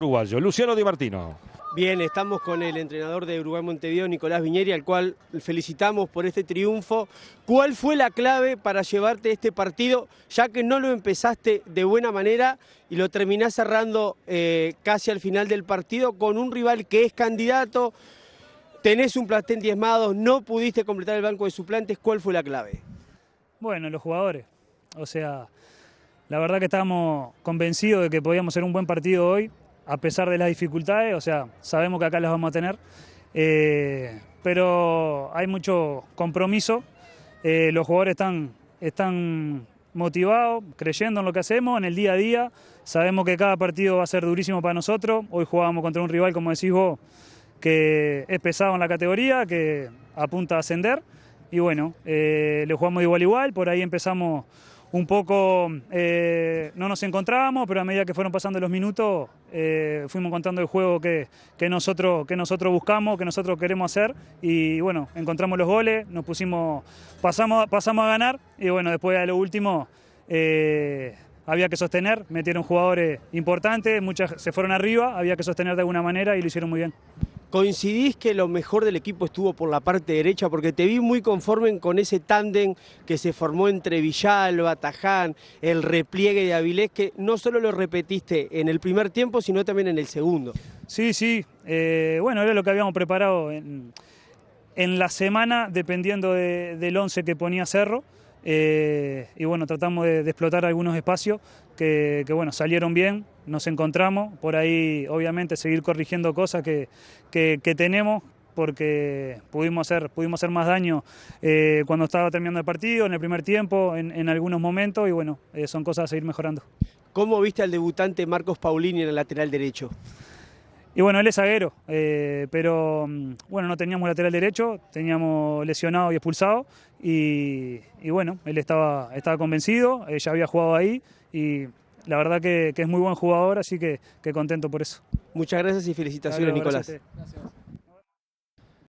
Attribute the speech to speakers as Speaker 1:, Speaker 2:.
Speaker 1: uruguayo. Luciano Di Martino.
Speaker 2: Bien, estamos con el entrenador de Uruguay Montevideo, Nicolás Viñeri, al cual felicitamos por este triunfo. ¿Cuál fue la clave para llevarte este partido, ya que no lo empezaste de buena manera y lo terminás cerrando eh, casi al final del partido con un rival que es candidato? Tenés un plantel diezmado, no pudiste completar el banco de suplantes, ¿Cuál fue la clave?
Speaker 1: Bueno, los jugadores. O sea, la verdad que estábamos convencidos de que podíamos hacer un buen partido hoy a pesar de las dificultades, o sea, sabemos que acá las vamos a tener, eh, pero hay mucho compromiso, eh, los jugadores están, están motivados, creyendo en lo que hacemos, en el día a día, sabemos que cada partido va a ser durísimo para nosotros, hoy jugábamos contra un rival, como decís vos, que es pesado en la categoría, que apunta a ascender, y bueno, eh, le jugamos igual igual, por ahí empezamos un poco eh, no nos encontrábamos, pero a medida que fueron pasando los minutos eh, fuimos contando el juego que, nosotros, que nosotros buscamos, que nosotros queremos hacer y bueno, encontramos los goles, nos pusimos, pasamos, pasamos a ganar y bueno, después de lo último eh, había que sostener, metieron jugadores importantes, muchas se fueron arriba,
Speaker 2: había que sostener de alguna manera y lo hicieron muy bien. ¿Coincidís que lo mejor del equipo estuvo por la parte derecha? Porque te vi muy conforme con ese tándem que se formó entre Villalba, Taján, el repliegue de Avilés, que no solo lo repetiste en el primer tiempo, sino también en el segundo. Sí, sí. Eh,
Speaker 1: bueno, era lo que habíamos preparado en, la semana, dependiendo del once que ponía Cerro. Eh, y bueno, tratamos de, explotar algunos espacios que, salieron bien, nos encontramos, por ahí obviamente seguir corrigiendo cosas que, tenemos porque pudimos hacer, pudimos hacer más daño eh, cuando estaba terminando el partido, en el primer tiempo, en, algunos momentos, y bueno, eh, son cosas a seguir mejorando.
Speaker 2: ¿Cómo viste al debutante Marcos Paulini en el lateral derecho?
Speaker 1: Y bueno, él es zaguero, eh, pero mm, bueno, no teníamos lateral derecho, teníamos lesionado y expulsado. Y, bueno, él estaba, estaba convencido, eh, ya había jugado ahí y la verdad que, es muy buen jugador, así que, contento por eso. Muchas gracias y felicitaciones, Nicolás.